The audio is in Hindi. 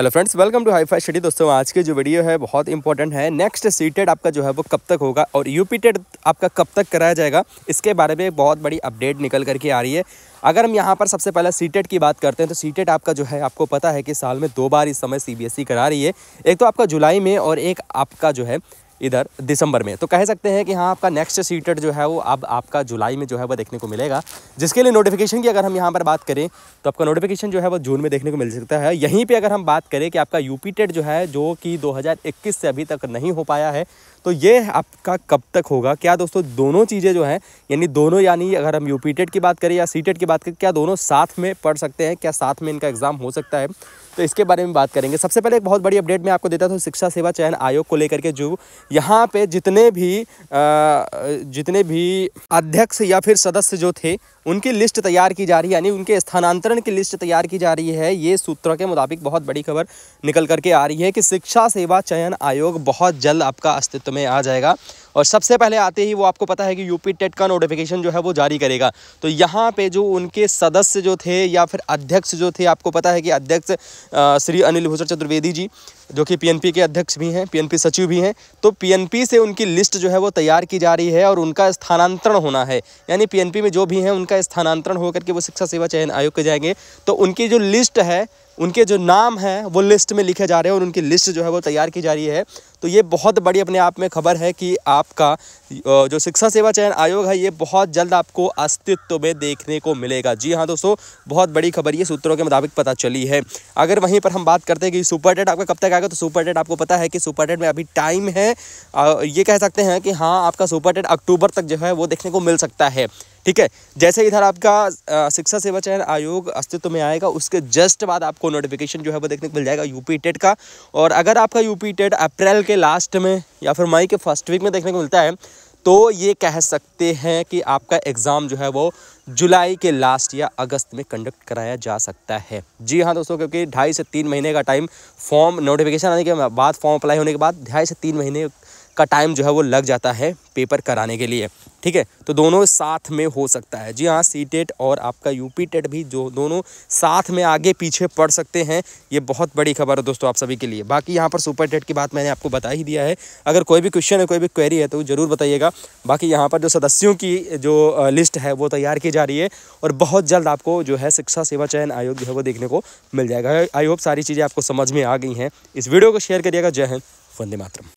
hello friends welcome to Hi Fi Study दोस्तों आज की जो वीडियो है बहुत इंपॉर्टेंट है नेक्स्ट सी आपका जो है वो कब तक होगा और यूपी टेट आपका कब तक कराया जाएगा इसके बारे में बहुत बड़ी अपडेट निकल करके आ रही है अगर हम यहाँ पर सबसे पहले सी टेट की बात करते हैं तो सी टेट आपका जो है आपको पता है कि साल में दो बार इस समय सी बी एस ई करा रही है एक तो आपका जुलाई में और एक आपका जो है इधर दिसंबर में तो कह सकते हैं कि हाँ आपका नेक्स्ट सीटेड जो है वो अब आपका जुलाई में जो है वह देखने को मिलेगा जिसके लिए नोटिफिकेशन की अगर हम यहाँ पर बात करें तो आपका नोटिफिकेशन जो है वो जून में देखने को मिल सकता है यहीं पर अगर हम बात करें कि आपका यूपी टेट जो है जो कि दो से अभी तक नहीं हो पाया है तो ये आपका कब तक होगा क्या दोस्तों दोनों चीज़ें जो हैं यानी दोनों यानी अगर हम यू की बात करें या सी टेट की बात करें क्या दोनों साथ में पढ़ सकते हैं क्या साथ में इनका एग्ज़ाम हो सकता है तो इसके बारे में बात करेंगे सबसे पहले एक बहुत बड़ी अपडेट मैं आपको देता था शिक्षा सेवा चयन आयोग को लेकर के जो यहाँ पे जितने भी जितने भी अध्यक्ष या फिर सदस्य जो थे उनकी लिस्ट तैयार की जा रही है यानी उनके स्थानांतरण की लिस्ट तैयार की जा रही है ये सूत्रों के मुताबिक बहुत बड़ी खबर निकल करके आ रही है कि शिक्षा सेवा चयन आयोग बहुत जल्द आपका अस्तित्व में आ जाएगा और सबसे पहले आते ही वो आपको पता है कि यूपी टेट का नोटिफिकेशन जो है वो जारी करेगा तो यहाँ पे जो उनके सदस्य जो थे या फिर अध्यक्ष जो थे आपको पता है कि अध्यक्ष श्री अनिल भूषण चतुर्वेदी जी जो कि पीएनपी के अध्यक्ष भी हैं पीएनपी सचिव भी हैं तो पीएनपी से उनकी लिस्ट जो है वो तैयार की जा रही है और उनका स्थानांतरण होना है यानी पीएनपी में जो भी हैं उनका स्थानांतरण होकर के वो शिक्षा सेवा चयन आयोग के जाएंगे तो उनकी जो लिस्ट है उनके जो नाम हैं वो लिस्ट में लिखे जा रहे हैं और उनकी लिस्ट जो है वो तैयार की जा रही है तो ये बहुत बड़ी अपने आप में खबर है कि आपका जो शिक्षा सेवा चयन आयोग है ये बहुत जल्द आपको अस्तित्व में देखने को मिलेगा जी हाँ दोस्तों बहुत बड़ी खबर ये सूत्रों के मुताबिक पता चली है अगर वहीं पर हम बात करते हैं कि सुपर टेट आपका कब तक आएगा तो सुपर टेट आपको पता है कि सुपर टेट में अभी टाइम है ये कह सकते हैं कि हाँ आपका सुपर टेट अक्टूबर तक जो है वो देखने को मिल सकता है ठीक है जैसे इधर आपका शिक्षा सेवा चयन आयोग अस्तित्व में आएगा उसके जस्ट बाद आपको नोटिफिकेशन जो है वो देखने को मिल जाएगा यूपी टेट का और अगर आपका यूपी टेट अप्रैल के लास्ट में या फिर मई के फर्स्ट वीक में देखने को मिलता है तो ये कह सकते हैं कि आपका एग्ज़ाम जो है वो जुलाई के लास्ट या अगस्त में कंडक्ट कराया जा सकता है जी हाँ दोस्तों क्योंकि ढाई से तीन महीने का टाइम फॉर्म नोटिफिकेशन आने के बाद फॉर्म अप्लाई होने के बाद ढाई से तीन महीने का टाइम जो है वो लग जाता है पेपर कराने के लिए ठीक है तो दोनों साथ में हो सकता है जी हाँ सी टेट और आपका यू पी टेट भी जो दोनों साथ में आगे पीछे पढ़ सकते हैं ये बहुत बड़ी खबर है दोस्तों आप सभी के लिए बाकी यहाँ पर सुपर टेट की बात मैंने आपको बता ही दिया है अगर कोई भी क्वेश्चन है कोई भी क्वेरी है तो ज़रूर बताइएगा बाकी यहाँ पर जो सदस्यों की जो लिस्ट है वो तैयार की जा रही है और बहुत जल्द आपको जो है शिक्षा सेवा चयन आयोग जो है वो देखने को मिल जाएगा आई होप सारी चीज़ें आपको समझ में आ गई हैं इस वीडियो को शेयर करिएगा जय हिंद वंदे मातरम